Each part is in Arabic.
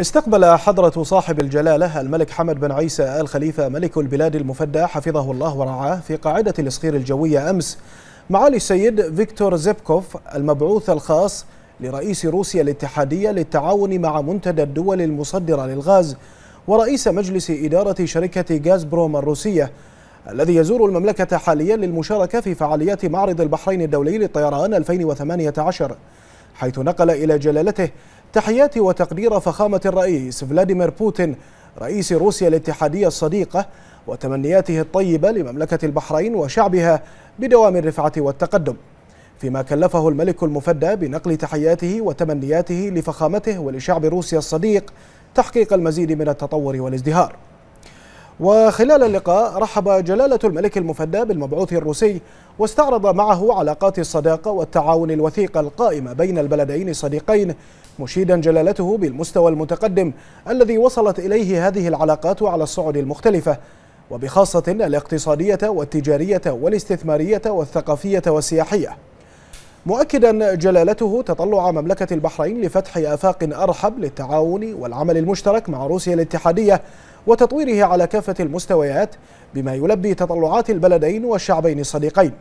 استقبل حضرة صاحب الجلالة الملك حمد بن عيسى آل خليفة ملك البلاد المفدى حفظه الله ورعاه في قاعدة الإسخير الجوية أمس معالي السيد فيكتور زيبكوف المبعوث الخاص لرئيس روسيا الاتحادية للتعاون مع منتدى الدول المصدرة للغاز ورئيس مجلس إدارة شركة غاز بروم الروسية الذي يزور المملكة حاليا للمشاركة في فعاليات معرض البحرين الدولي للطيران 2018 حيث نقل إلى جلالته تحيات وتقدير فخامة الرئيس فلاديمير بوتين رئيس روسيا الاتحادية الصديقة وتمنياته الطيبة لمملكة البحرين وشعبها بدوام الرفعة والتقدم فيما كلفه الملك المفدى بنقل تحياته وتمنياته لفخامته ولشعب روسيا الصديق تحقيق المزيد من التطور والازدهار وخلال اللقاء رحب جلالة الملك المفدى بالمبعوث الروسي واستعرض معه علاقات الصداقة والتعاون الوثيقة القائمة بين البلدين الصديقين مشيدا جلالته بالمستوى المتقدم الذي وصلت إليه هذه العلاقات على الصعد المختلفة وبخاصة الاقتصادية والتجارية والاستثمارية والثقافية والسياحية مؤكدا جلالته تطلع مملكة البحرين لفتح آفاق أرحب للتعاون والعمل المشترك مع روسيا الاتحادية وتطويره على كافة المستويات بما يلبي تطلعات البلدين والشعبين الصديقين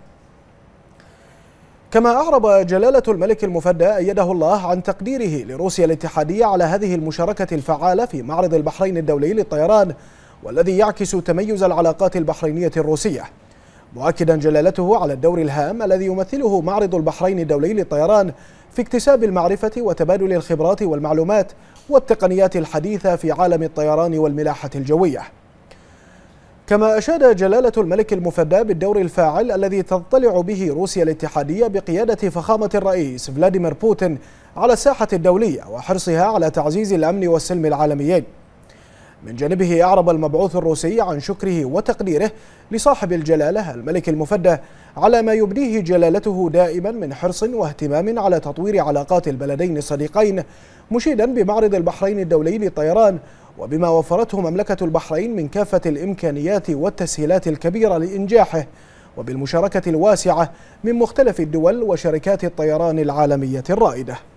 كما أعرب جلالة الملك المفدى أيده الله عن تقديره لروسيا الاتحادية على هذه المشاركة الفعالة في معرض البحرين الدولي للطيران والذي يعكس تميز العلاقات البحرينية الروسية مؤكدا جلالته على الدور الهام الذي يمثله معرض البحرين الدولي للطيران في اكتساب المعرفة وتبادل الخبرات والمعلومات والتقنيات الحديثة في عالم الطيران والملاحة الجوية كما أشاد جلالة الملك المفدى بالدور الفاعل الذي تضطلع به روسيا الاتحادية بقيادة فخامة الرئيس فلاديمير بوتين على الساحة الدولية وحرصها على تعزيز الأمن والسلم العالميين من جانبه أعرب المبعوث الروسي عن شكره وتقديره لصاحب الجلالة الملك المفدى على ما يبديه جلالته دائما من حرص واهتمام على تطوير علاقات البلدين الصديقين مشيدا بمعرض البحرين الدولي للطيران وبما وفرته مملكة البحرين من كافة الإمكانيات والتسهيلات الكبيرة لإنجاحه وبالمشاركة الواسعة من مختلف الدول وشركات الطيران العالمية الرائدة